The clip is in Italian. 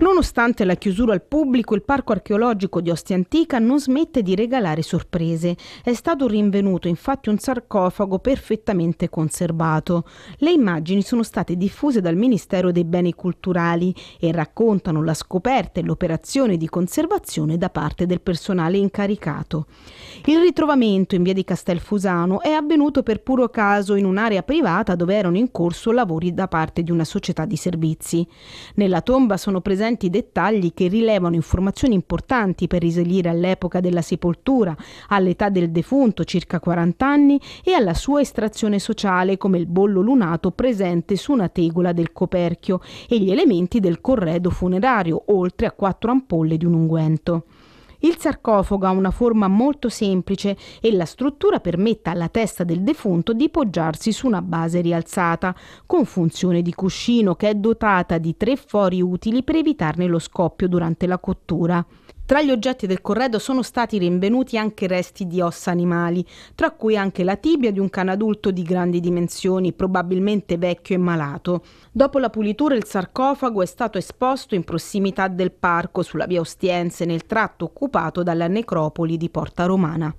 Nonostante la chiusura al pubblico, il parco archeologico di Ostia Antica non smette di regalare sorprese. È stato rinvenuto infatti un sarcofago perfettamente conservato. Le immagini sono state diffuse dal Ministero dei Beni Culturali e raccontano la scoperta e l'operazione di conservazione da parte del personale incaricato. Il ritrovamento in via di Castelfusano è avvenuto per puro caso in un'area privata dove erano in corso lavori da parte di una società di servizi. Nella tomba sono presenti ingenti dettagli che rilevano informazioni importanti per risalire all'epoca della sepoltura, all'età del defunto circa 40 anni e alla sua estrazione sociale come il bollo lunato presente su una tegola del coperchio e gli elementi del corredo funerario, oltre a quattro ampolle di un unguento. Il sarcofago ha una forma molto semplice e la struttura permette alla testa del defunto di poggiarsi su una base rialzata, con funzione di cuscino che è dotata di tre fori utili per evitarne lo scoppio durante la cottura. Tra gli oggetti del corredo sono stati rinvenuti anche resti di ossa animali, tra cui anche la tibia di un cane adulto di grandi dimensioni, probabilmente vecchio e malato. Dopo la pulitura il sarcofago è stato esposto in prossimità del parco, sulla via Ostiense, nel tratto occupato dalla necropoli di Porta Romana.